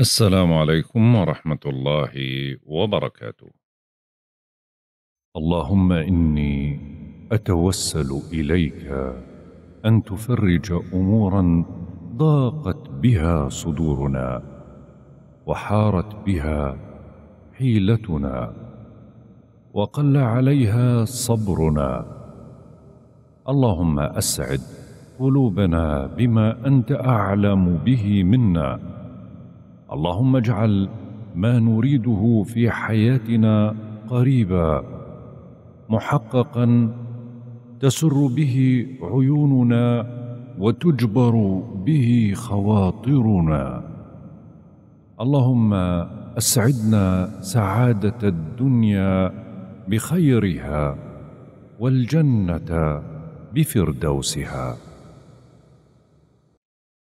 السلام عليكم ورحمة الله وبركاته. اللهم إني أتوسل إليك أن تفرج أمورا ضاقت بها صدورنا وحارت بها حيلتنا وقل عليها صبرنا اللهم أسعد قلوبنا بما أنت أعلم به منا اللهم اجعل ما نريده في حياتنا قريبا محققا تسر به عيوننا وتجبر به خواطرنا اللهم اسعدنا سعاده الدنيا بخيرها والجنه بفردوسها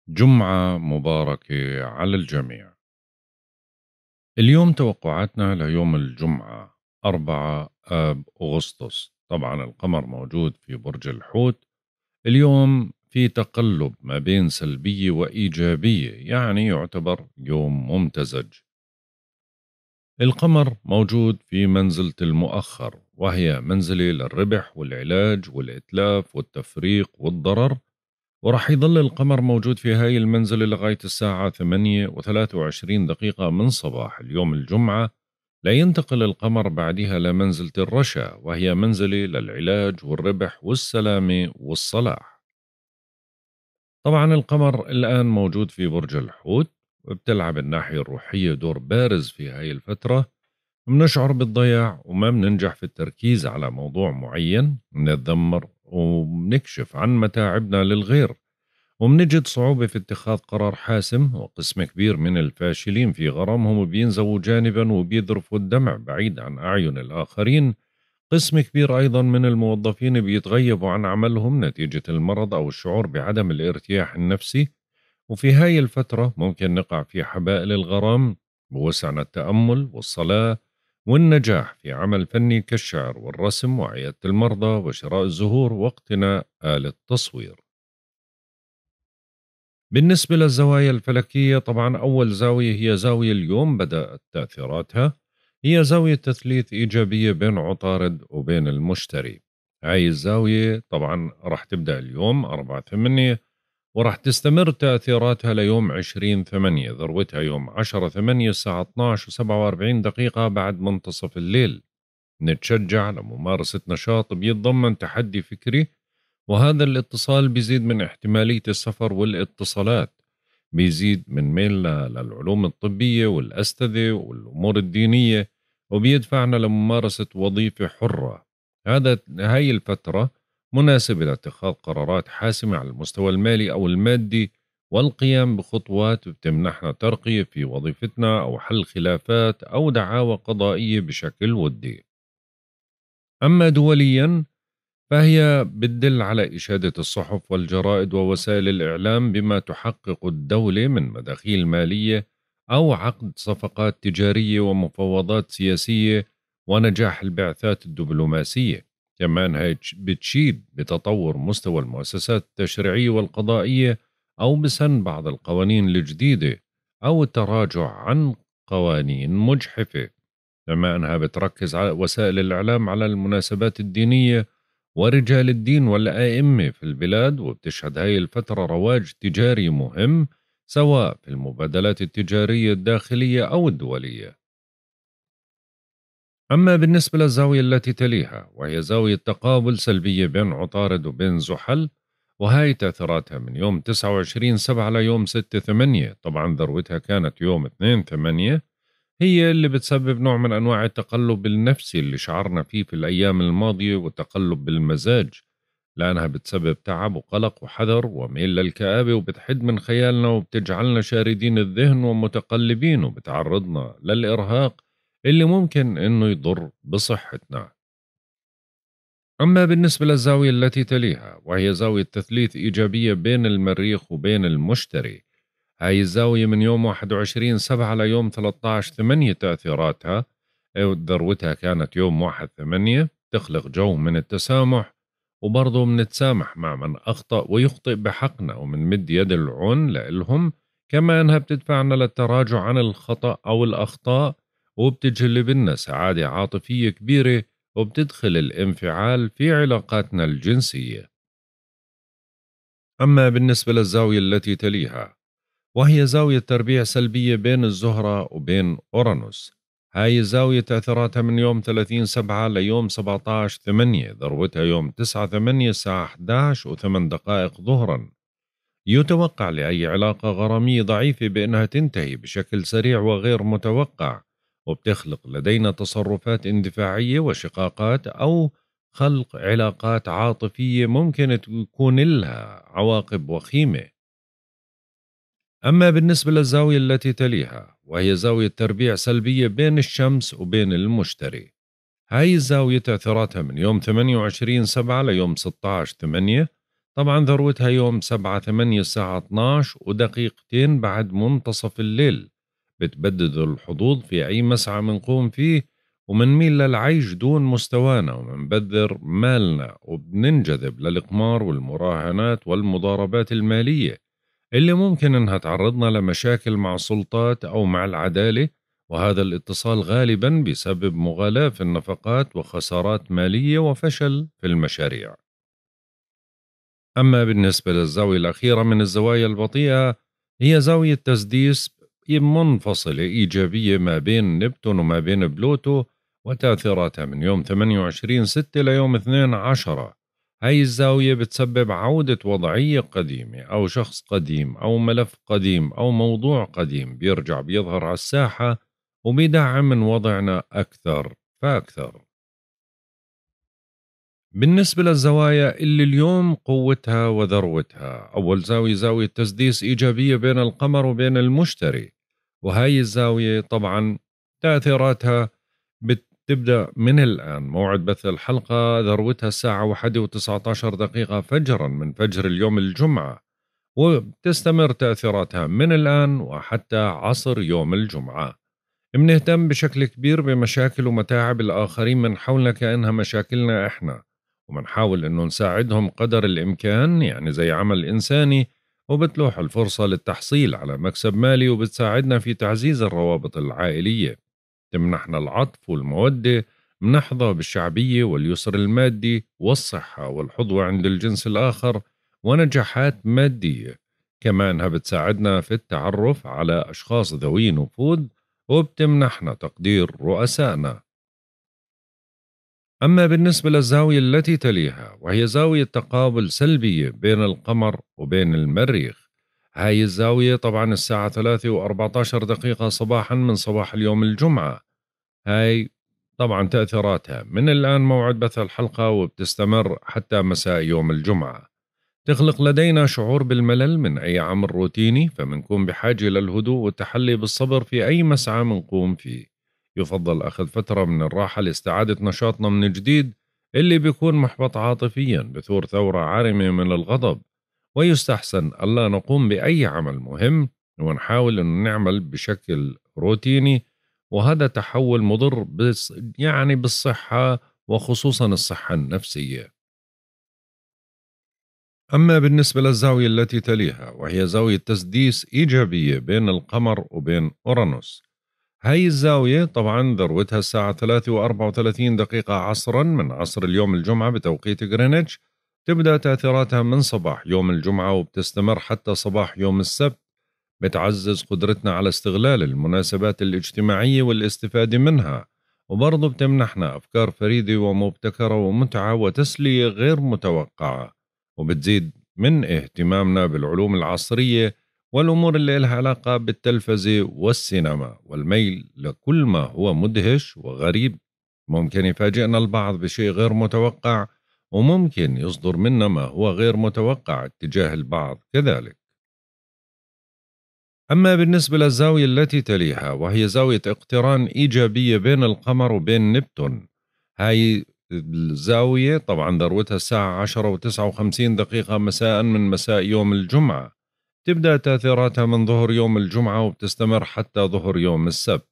جمعه مباركه على الجميع اليوم توقعاتنا ليوم الجمعة 4 آب أغسطس طبعا القمر موجود في برج الحوت اليوم في تقلب ما بين سلبية وإيجابية يعني يعتبر يوم ممتزج القمر موجود في منزلة المؤخر وهي منزلة للربح والعلاج والإتلاف والتفريق والضرر وراح يظل القمر موجود في هاي المنزلة لغاية الساعة 8 و23 دقيقة من صباح اليوم الجمعة لا ينتقل القمر بعدها لمنزلة الرشا وهي منزلة للعلاج والربح والسلامة والصلاح طبعا القمر الآن موجود في برج الحوت وبتلعب الناحية الروحية دور بارز في هاي الفترة بنشعر بالضياع وما بننجح في التركيز على موضوع معين بنتذمر وبنكشف عن متاعبنا للغير وبنجد صعوبة في اتخاذ قرار حاسم وقسم كبير من الفاشلين في غرامهم بينزووا جانبا وبيذرفوا الدمع بعيد عن أعين الآخرين قسم كبير أيضا من الموظفين بيتغيبوا عن عملهم نتيجة المرض أو الشعور بعدم الارتياح النفسي وفي هاي الفترة ممكن نقع في حبائل الغرام بوسعنا التأمل والصلاة والنجاح في عمل فني كالشعر والرسم وعيادة المرضى وشراء الزهور واقتناء آلة تصوير. بالنسبة للزوايا الفلكية طبعا أول زاوية هي زاوية اليوم بدأت تأثيراتها هي زاوية تثليث إيجابية بين عطارد وبين المشتري هاي الزاوية طبعا راح تبدأ اليوم 4 8 وراح تستمر تأثيراتها ليوم 20 8 ذروتها يوم 10 8 الساعة 12 و47 دقيقة بعد منتصف الليل نتشجع لممارسة نشاط بيتضمن تحدي فكري وهذا الاتصال بيزيد من احتمالية السفر والاتصالات بيزيد من ميلنا للعلوم الطبية والأستاذة والأمور الدينية وبيدفعنا لممارسة وظيفة حرة هذا هاي الفترة مناسبة لاتخاذ قرارات حاسمة على المستوى المالي أو المادي والقيام بخطوات بتمنحنا ترقية في وظيفتنا أو حل خلافات أو دعاوى قضائية بشكل ودي أما دوليا فهي بتدل على إشادة الصحف والجرائد ووسائل الإعلام بما تحقق الدولة من مداخيل مالية أو عقد صفقات تجارية ومفاوضات سياسية ونجاح البعثات الدبلوماسية كمان هي بتشيد بتطور مستوى المؤسسات التشريعية والقضائية أو بسن بعض القوانين الجديدة أو التراجع عن قوانين مجحفة كما أنها بتركز على وسائل الإعلام على المناسبات الدينية ورجال الدين والأئمة في البلاد وبتشهد هاي الفترة رواج تجاري مهم سواء في المبادلات التجارية الداخلية أو الدولية أما بالنسبة للزاوية التي تليها وهي زاوية تقابل سلبية بين عطارد وبين زحل وهاي تأثيراتها من يوم 29 7 ليوم 6 8 طبعا ذروتها كانت يوم 2 8 هي اللي بتسبب نوع من أنواع التقلب النفسي اللي شعرنا فيه في الأيام الماضية والتقلب بالمزاج لأنها بتسبب تعب وقلق وحذر وميل للكآبة وبتحد من خيالنا وبتجعلنا شاردين الذهن ومتقلبين وبتعرضنا للإرهاق اللي ممكن أنه يضر بصحتنا أما بالنسبة للزاوية التي تليها وهي زاوية تثليث إيجابية بين المريخ وبين المشتري هاي الزاوية من يوم 21 سبعة ليوم 13 ثمانية تأثيراتها ذروتها كانت يوم 1 ثمانية تخلق جو من التسامح وبرضه بنتسامح مع من أخطأ ويخطئ بحقنا ومنمد يد العون لإلهم كما أنها بتدفعنا للتراجع عن الخطأ أو الأخطاء وبتجلب لنا سعادة عاطفية كبيرة وبتدخل الانفعال في علاقاتنا الجنسية أما بالنسبة للزاوية التي تليها وهي زاوية تربيع سلبية بين الزهرة وبين أورانوس هاي الزاوية تأثيراتها من يوم 30 سبعة ليوم 17 ثمانية ذروتها يوم 9 ثمانية الساعة 11 و8 دقائق ظهرا يتوقع لأي علاقة غرامية ضعيفة بأنها تنتهي بشكل سريع وغير متوقع وبتخلق لدينا تصرفات اندفاعية وشقاقات أو خلق علاقات عاطفية ممكن تكون لها عواقب وخيمة أما بالنسبة للزاوية التي تليها وهي زاوية تربيع سلبية بين الشمس وبين المشتري هاي الزاوية تأثيراتها من يوم 28 سبعة ليوم 16 8 طبعا ذروتها يوم 7 8 الساعة 12 ودقيقتين بعد منتصف الليل بتبدد الحظوظ في أي مسعى منقوم فيه ومنميل للعيش دون مستوانا ومنبذر مالنا وبننجذب للقمار والمراهنات والمضاربات المالية اللي ممكن انها تعرضنا لمشاكل مع السلطات أو مع العدالة وهذا الاتصال غالبا بسبب مغالاة في النفقات وخسارات مالية وفشل في المشاريع أما بالنسبة للزاوية الأخيرة من الزوايا البطيئة هي زاوية تسديس منفصلة إيجابية ما بين نبتون وما بين بلوتو وتأثيراتها من يوم 28 6 ليوم 2 هاي الزاوية بتسبب عودة وضعية قديمة أو شخص قديم أو ملف قديم أو موضوع قديم بيرجع بيظهر على الساحة وبيدعم من وضعنا أكثر فأكثر بالنسبة للزوايا اللي اليوم قوتها وذروتها أول زاوية زاوية تسديس إيجابية بين القمر وبين المشتري وهاي الزاوية طبعا تأثيراتها بتبدأ من الآن موعد بث الحلقة ذروتها الساعة واحدة و دقيقة فجرا من فجر اليوم الجمعة وبتستمر تأثيراتها من الآن وحتى عصر يوم الجمعة منهتم بشكل كبير بمشاكل ومتاعب الآخرين من حولنا كأنها مشاكلنا إحنا ومنحاول أنه نساعدهم قدر الإمكان يعني زي عمل إنساني وبتلوح الفرصة للتحصيل على مكسب مالي وبتساعدنا في تعزيز الروابط العائلية تمنحنا العطف والمودة منحظى بالشعبية واليسر المادي والصحة والحظوة عند الجنس الآخر ونجاحات مادية كمانها بتساعدنا في التعرف على أشخاص ذوي نفوذ وبتمنحنا تقدير رؤسائنا أما بالنسبة للزاوية التي تليها وهي زاوية تقابل سلبية بين القمر وبين المريخ هاي الزاوية طبعا الساعة 3 و14 دقيقة صباحا من صباح اليوم الجمعة هاي طبعا تأثيراتها من الآن موعد بث الحلقة وبتستمر حتى مساء يوم الجمعة تخلق لدينا شعور بالملل من أي عمل روتيني فمنكون بحاجة للهدوء والتحلي بالصبر في أي مسعى منقوم فيه يفضل أخذ فترة من الراحة لاستعادة نشاطنا من جديد اللي بيكون محبط عاطفيا بثور ثورة عارمة من الغضب ويستحسن ألا نقوم بأي عمل مهم ونحاول أن نعمل بشكل روتيني وهذا تحول مضر بس يعني بالصحة وخصوصا الصحة النفسية أما بالنسبة للزاوية التي تليها وهي زاوية تسديس إيجابية بين القمر وبين أورانوس هاي الزاوية طبعا ذروتها الساعة 3 و34 دقيقة عصرا من عصر اليوم الجمعة بتوقيت غرينتش تبدأ تأثيراتها من صباح يوم الجمعة وبتستمر حتى صباح يوم السبت بتعزز قدرتنا على استغلال المناسبات الاجتماعية والاستفادة منها وبرضه بتمنحنا أفكار فريدة ومبتكرة ومتعة وتسلية غير متوقعة وبتزيد من اهتمامنا بالعلوم العصرية والأمور اللي لها علاقة بالتلفزة والسينما والميل لكل ما هو مدهش وغريب ممكن يفاجئنا البعض بشيء غير متوقع وممكن يصدر منا ما هو غير متوقع اتجاه البعض كذلك أما بالنسبة للزاوية التي تليها وهي زاوية اقتران إيجابية بين القمر وبين نبتون هاي الزاوية طبعا ذروتها الساعة عشرة و وخمسين دقيقة مساء من مساء يوم الجمعة تبدأ تأثيراتها من ظهر يوم الجمعة وبتستمر حتى ظهر يوم السبت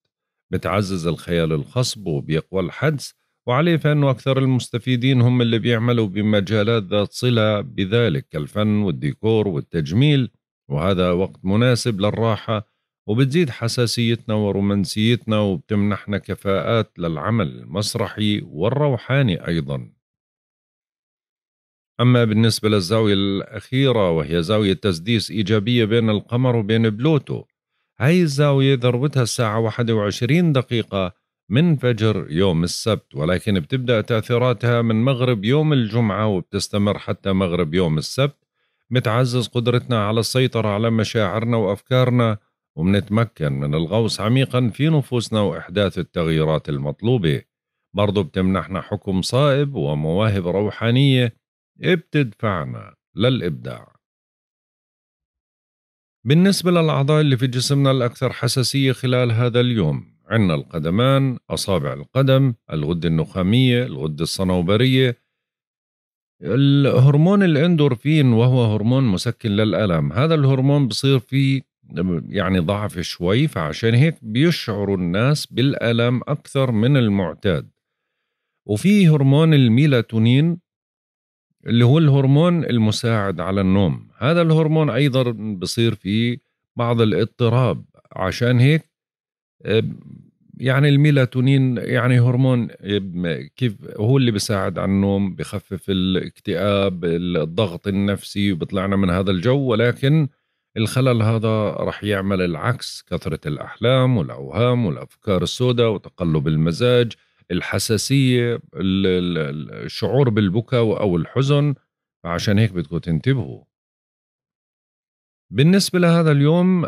بتعزز الخيال الخصب وبيقوى الحدس وعليه فإنه أكثر المستفيدين هم اللي بيعملوا بمجالات ذات صلة بذلك كالفن والديكور والتجميل وهذا وقت مناسب للراحة وبتزيد حساسيتنا ورومانسيتنا وبتمنحنا كفاءات للعمل المسرحي والروحاني أيضا أما بالنسبة للزاوية الأخيرة وهي زاوية تسديس إيجابية بين القمر وبين بلوتو هاي الزاوية ذروتها الساعة 21 دقيقة من فجر يوم السبت ولكن بتبدأ تأثيراتها من مغرب يوم الجمعة وبتستمر حتى مغرب يوم السبت بتعزز قدرتنا على السيطرة على مشاعرنا وأفكارنا وبنتمكن من الغوص عميقا في نفوسنا وإحداث التغييرات المطلوبة برضو بتمنحنا حكم صائب ومواهب روحانية بتدفعنا للإبداع بالنسبة للأعضاء اللي في جسمنا الأكثر حساسية خلال هذا اليوم عندنا القدمان، أصابع القدم، الغدة النخامية، الغدة الصنوبرية، الهرمون الاندورفين وهو هرمون مسكن للألم هذا الهرمون بصير فيه يعني ضعف شوي فعشان هيك بيشعر الناس بالألم أكثر من المعتاد وفي هرمون الميلاتونين اللي هو الهرمون المساعد على النوم هذا الهرمون ايضا بصير فيه بعض الاضطراب عشان هيك آه، يعني الميلاتونين يعني هرمون آه، كيف هو اللي بيساعد على النوم بخفف الاكتئاب الضغط النفسي وبطلعنا من هذا الجو ولكن الخلل هذا رح يعمل العكس كثرة الأحلام والأوهام والأفكار السوداء وتقلب المزاج الحساسيه الشعور بالبكاء او الحزن عشان هيك بدكم تنتبهوا بالنسبه لهذا اليوم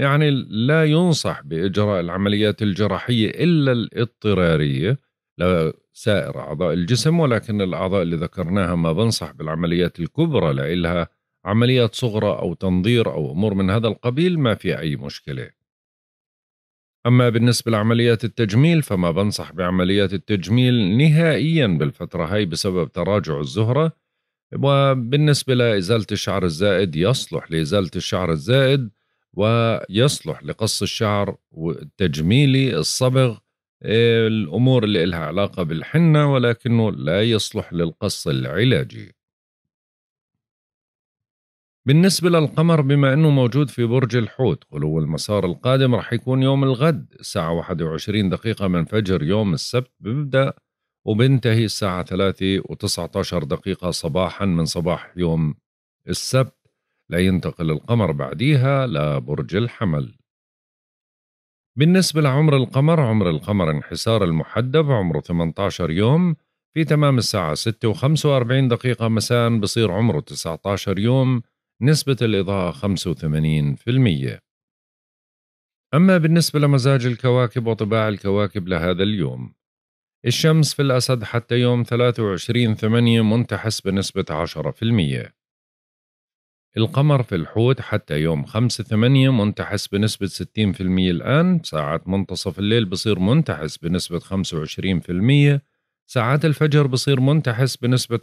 يعني لا ينصح باجراء العمليات الجراحيه الا الاضطراريه لسائر اعضاء الجسم ولكن الاعضاء اللي ذكرناها ما بنصح بالعمليات الكبرى لإلها عمليات صغرى او تنظير او امور من هذا القبيل ما في اي مشكله أما بالنسبة لعمليات التجميل فما بنصح بعمليات التجميل نهائيا بالفترة هاي بسبب تراجع الزهرة وبالنسبة لإزالة الشعر الزائد يصلح لإزالة الشعر الزائد ويصلح لقص الشعر التجميلي الصبغ الأمور اللي إلها علاقة بالحنة ولكنه لا يصلح للقص العلاجي بالنسبة للقمر بما أنه موجود في برج الحوت غلو المسار القادم رح يكون يوم الغد الساعة 21 دقيقة من فجر يوم السبت ببدأ وبنتهي الساعة 3 و19 دقيقة صباحا من صباح يوم السبت لا ينتقل القمر بعديها لبرج الحمل بالنسبة لعمر القمر عمر القمر انحسار المحدب عمره 18 يوم في تمام الساعة 6 و45 دقيقة مساء بصير عمره 19 يوم نسبة الإضاءة 85% أما بالنسبة لمزاج الكواكب وطباع الكواكب لهذا اليوم الشمس في الأسد حتى يوم 23 8 منتحس بنسبة 10% القمر في الحوت حتى يوم 5 8 منتحس بنسبة 60% الآن ساعة منتصف الليل بصير منتحس بنسبة ساعات الفجر بصير منتحس بنسبة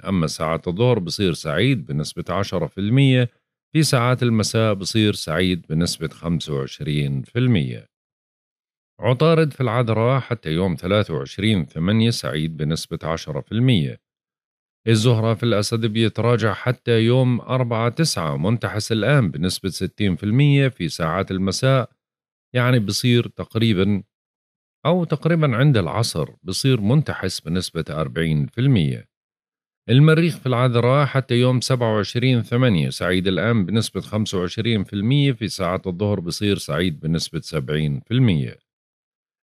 10% أما ساعات الظهر بصير سعيد بنسبة 10% في ساعات المساء بصير سعيد بنسبة 25% عطارد في العذراء حتى يوم 23 8 سعيد بنسبة 10% الزهرة في الأسد بيتراجع حتى يوم 4 9 منتحس الآن بنسبة 60% في ساعات المساء يعني بصير تقريبا أو تقريبا عند العصر بصير منتحس بنسبة 40% المريخ في العذراء حتى يوم 27 8 سعيد الآن بنسبة 25% في ساعة الظهر بصير سعيد بنسبة 70%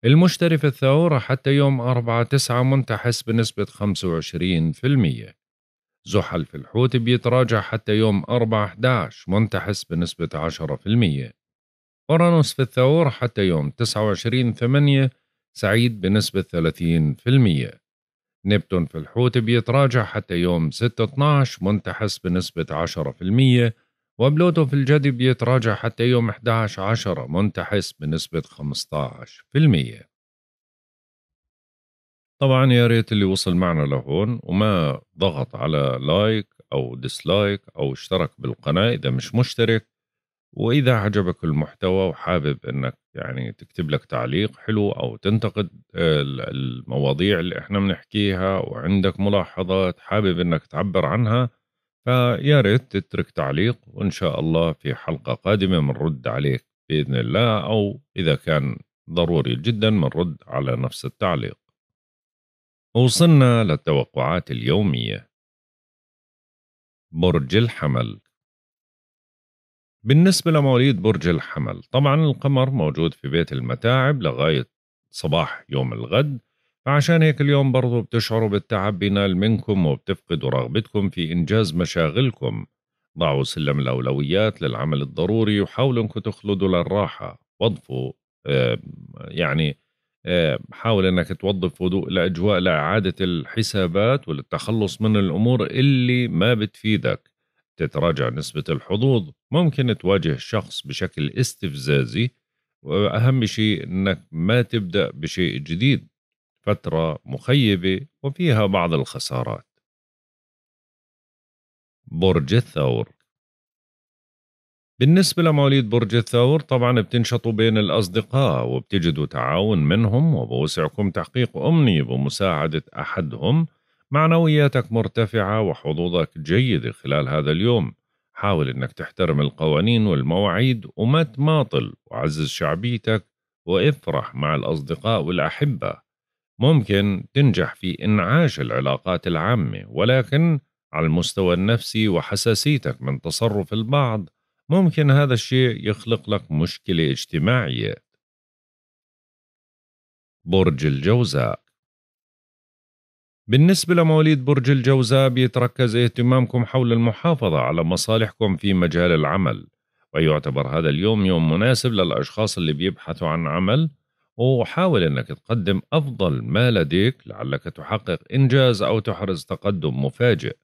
المشتري في الثورة حتى يوم 4 9 منتحس بنسبة 25% زحل في الحوت بيتراجع حتى يوم 4 11 منتحس بنسبة 10% أورانوس في الثور حتى يوم 29 8 سعيد بنسبة 30% نبتون في الحوت بيتراجع حتى يوم 6/12 منتحس بنسبة 10% وبلوتو في الجدي بيتراجع حتى يوم 11/10 منتحس بنسبة 15% طبعا يا ريت اللي وصل معنا لهون وما ضغط على لايك أو ديسلايك أو اشترك بالقناة إذا مش مشترك واذا عجبك المحتوى وحابب انك يعني تكتب لك تعليق حلو او تنتقد آه، المواضيع اللي احنا بنحكيها وعندك ملاحظات حابب انك تعبر عنها فيا ريت تترك تعليق وان شاء الله في حلقه قادمه بنرد عليك باذن الله او اذا كان ضروري جدا بنرد على نفس التعليق. وصلنا للتوقعات اليوميه برج الحمل بالنسبة لمواليد برج الحمل طبعا القمر موجود في بيت المتاعب لغاية صباح يوم الغد فعشان هيك اليوم برضو بتشعروا بالتعب بينال منكم وبتفقدوا رغبتكم في إنجاز مشاغلكم ضعوا سلم الأولويات للعمل الضروري وحاولوا أنكم تخلدوا للراحة وظفوا يعني حاول أنك توظف هدوء الأجواء لإعادة الحسابات وللتخلص من الأمور اللي ما بتفيدك تتراجع نسبة الحظوظ ممكن تواجه الشخص بشكل استفزازي وأهم شيء أنك ما تبدأ بشيء جديد فترة مخيبة وفيها بعض الخسارات برج الثور بالنسبة لمواليد برج الثور طبعا بتنشطوا بين الأصدقاء وبتجدوا تعاون منهم وبوسعكم تحقيق أمنية بمساعدة أحدهم معنوياتك مرتفعة وحظوظك جيدة خلال هذا اليوم حاول أنك تحترم القوانين والمواعيد وما تماطل وعزز شعبيتك وافرح مع الأصدقاء والأحبة ممكن تنجح في إنعاش العلاقات العامة ولكن على المستوى النفسي وحساسيتك من تصرف البعض ممكن هذا الشيء يخلق لك مشكلة اجتماعية برج الجوزاء بالنسبة لمواليد برج الجوزاء بيتركز اهتمامكم حول المحافظة على مصالحكم في مجال العمل ويعتبر هذا اليوم يوم مناسب للأشخاص اللي بيبحثوا عن عمل وحاول أنك تقدم أفضل ما لديك لعلك تحقق إنجاز أو تحرز تقدم مفاجئ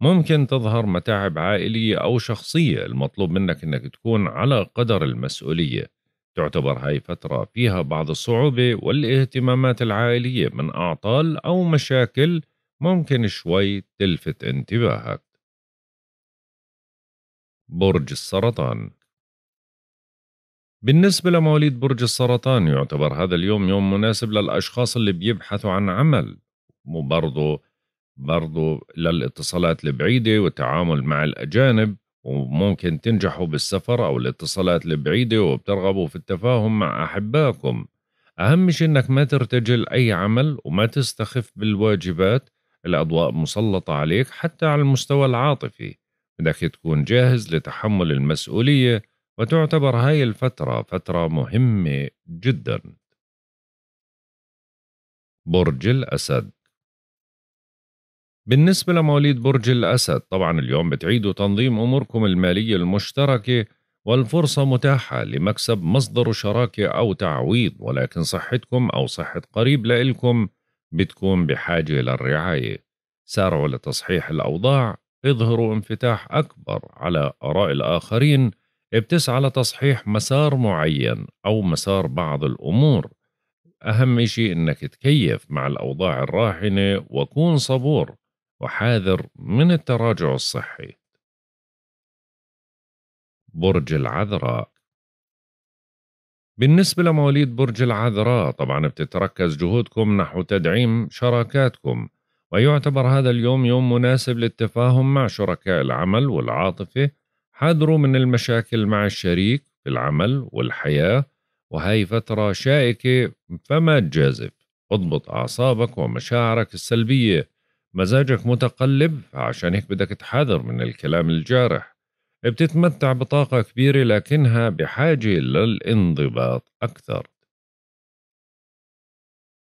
ممكن تظهر متاعب عائلية أو شخصية المطلوب منك أنك تكون على قدر المسؤولية تعتبر هاي فترة فيها بعض الصعوبة والاهتمامات العائلية من أعطال أو مشاكل ممكن شوي تلفت انتباهك برج السرطان بالنسبة لمواليد برج السرطان يعتبر هذا اليوم يوم مناسب للأشخاص اللي بيبحثوا عن عمل وبرضه برضو للاتصالات البعيدة والتعامل مع الأجانب وممكن تنجحوا بالسفر أو الاتصالات البعيدة وبترغبوا في التفاهم مع أحبائكم أهم شيء إنك ما ترتجل أي عمل وما تستخف بالواجبات الأضواء مسلطة عليك حتى على المستوى العاطفي بدك تكون جاهز لتحمل المسؤولية وتعتبر هاي الفترة فترة مهمة جدا برج الأسد بالنسبة لمواليد برج الأسد طبعا اليوم بتعيدوا تنظيم أموركم المالية المشتركة والفرصة متاحة لمكسب مصدر شراكة أو تعويض ولكن صحتكم أو صحة قريب لإلكم بتكون بحاجة للرعاية سارعوا لتصحيح الأوضاع اظهروا انفتاح أكبر على آراء الآخرين بتسعى لتصحيح مسار معين أو مسار بعض الأمور أهم شيء أنك تكيف مع الأوضاع الراهنة وكون صبور وحاذر من التراجع الصحي برج العذراء بالنسبة لمواليد برج العذراء طبعا بتتركز جهودكم نحو تدعيم شراكاتكم ويعتبر هذا اليوم يوم مناسب للتفاهم مع شركاء العمل والعاطفة حذروا من المشاكل مع الشريك في العمل والحياة وهي فترة شائكة فما تجازف اضبط أعصابك ومشاعرك السلبية مزاجك متقلب عشان هيك بدك تحذر من الكلام الجارح بتتمتع بطاقة كبيرة لكنها بحاجة للانضباط أكثر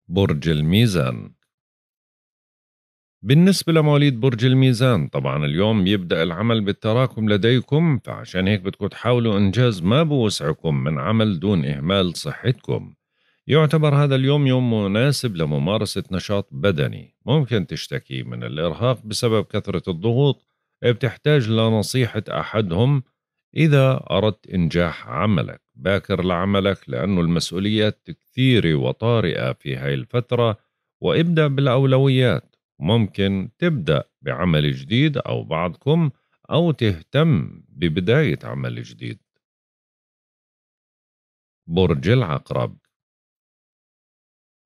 برج الميزان بالنسبة لمواليد برج الميزان طبعا اليوم يبدأ العمل بالتراكم لديكم فعشان هيك بدكم تحاولوا إنجاز ما بوسعكم من عمل دون إهمال صحتكم يعتبر هذا اليوم يوم مناسب لممارسة نشاط بدني ممكن تشتكي من الإرهاق بسبب كثرة الضغوط بتحتاج لنصيحة أحدهم إذا أردت إنجاح عملك باكر لعملك لأن المسؤوليات كثيرة وطارئة في هاي الفترة وابدأ بالأولويات ممكن تبدأ بعمل جديد أو بعضكم أو تهتم ببداية عمل جديد برج العقرب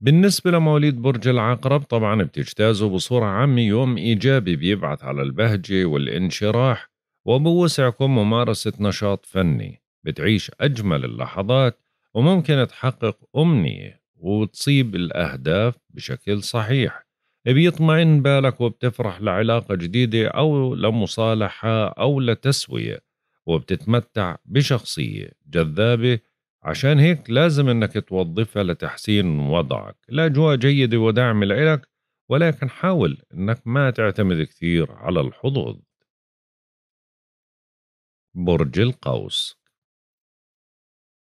بالنسبة لمواليد برج العقرب طبعا بتجتازوا بصورة عامة يوم إيجابي بيبعث على البهجة والانشراح وبوسعكم ممارسة نشاط فني بتعيش أجمل اللحظات وممكن تحقق أمنية وتصيب الأهداف بشكل صحيح بيطمئن بالك وبتفرح لعلاقة جديدة أو لمصالحة أو لتسوية وبتتمتع بشخصية جذابة عشان هيك لازم انك توظفها لتحسين وضعك الاجواء جيده ودعم لك ولكن حاول انك ما تعتمد كثير على الحظوظ برج القوس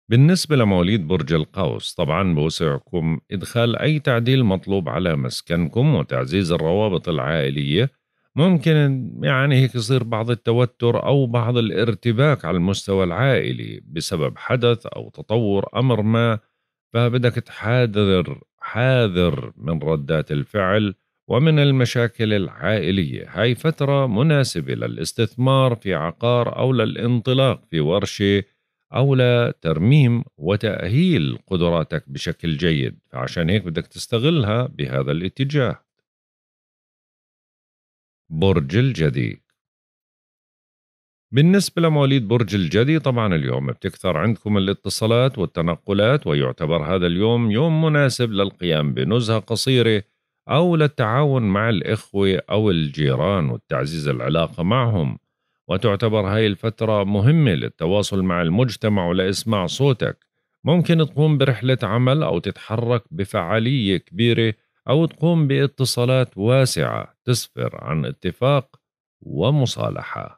بالنسبة لمواليد برج القوس طبعا بوسعكم إدخال أي تعديل مطلوب على مسكنكم وتعزيز الروابط العائلية ممكن يعني هيك يصير بعض التوتر أو بعض الارتباك على المستوى العائلي بسبب حدث أو تطور أمر ما فبدك تحاذر حاذر من ردات الفعل ومن المشاكل العائلية هاي فترة مناسبة للاستثمار في عقار أو للانطلاق في ورشة أو لترميم وتأهيل قدراتك بشكل جيد فعشان هيك بدك تستغلها بهذا الاتجاه برج الجدي بالنسبة لمواليد برج الجدي طبعا اليوم بتكثر عندكم الاتصالات والتنقلات ويعتبر هذا اليوم يوم مناسب للقيام بنزهة قصيرة أو للتعاون مع الإخوة أو الجيران وتعزيز العلاقة معهم وتعتبر هاي الفترة مهمة للتواصل مع المجتمع ولإسماع صوتك ممكن تقوم برحلة عمل أو تتحرك بفعالية كبيرة أو تقوم باتصالات واسعة تسفر عن اتفاق ومصالحات.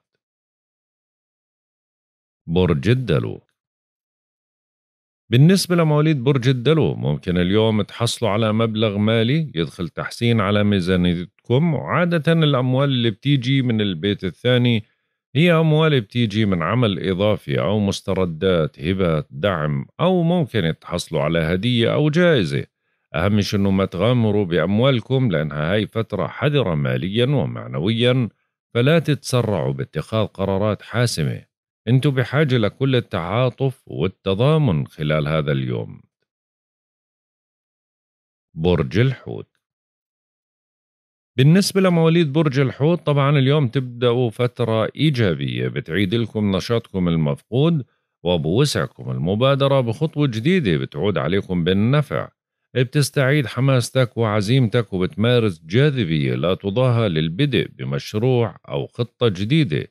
برج الدلو بالنسبة لمواليد برج الدلو ممكن اليوم تحصلوا على مبلغ مالي يدخل تحسين على ميزانيتكم وعادة الأموال اللي بتيجي من البيت الثاني هي أموال بتيجي من عمل إضافي أو مستردات هبات دعم أو ممكن تحصلوا على هدية أو جائزة أهم شيء أنه ما تغامروا بأموالكم لأنها هاي فترة حذرة ماليا ومعنويا فلا تتسرعوا باتخاذ قرارات حاسمة أنتوا بحاجة لكل التعاطف والتضامن خلال هذا اليوم برج الحوت بالنسبة لمواليد برج الحوت طبعا اليوم تبدأوا فترة إيجابية بتعيد لكم نشاطكم المفقود وبوسعكم المبادرة بخطوة جديدة بتعود عليكم بالنفع بتستعيد حماستك وعزيمتك وبتمارس جاذبية لا تضاهى للبدء بمشروع أو خطة جديدة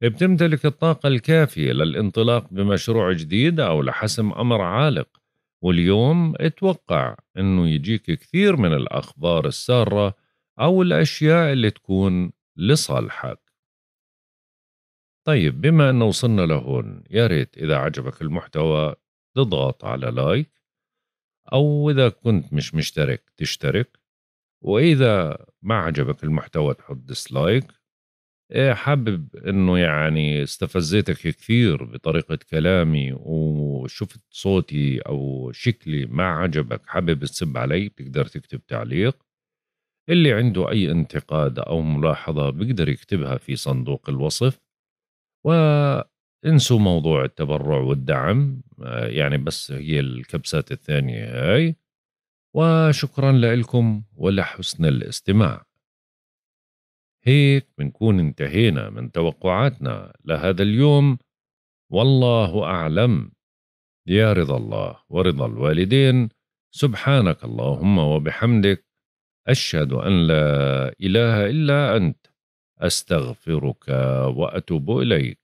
بتمتلك الطاقة الكافية للانطلاق بمشروع جديد أو لحسم أمر عالق واليوم اتوقع أنه يجيك كثير من الأخبار السارة أو الأشياء اللي تكون لصالحك طيب بما أنه وصلنا لهون يا ريت إذا عجبك المحتوى تضغط على لايك أو إذا كنت مش مشترك تشترك وإذا ما عجبك المحتوى تحط ديسلايك حابب انه يعني استفزيتك كثير بطريقة كلامي وشفت صوتي او شكلي ما عجبك حابب تسب علي بتقدر تكتب تعليق اللي عنده اي انتقاد او ملاحظة بيقدر يكتبها في صندوق الوصف و انسوا موضوع التبرع والدعم آه، يعني بس هي الكبسات الثانية هاي وشكرا لكم ولحسن الاستماع هيك بنكون انتهينا من توقعاتنا لهذا اليوم والله أعلم يا رضا الله ورضا الوالدين سبحانك اللهم وبحمدك أشهد أن لا إله إلا أنت أستغفرك وأتوب إليك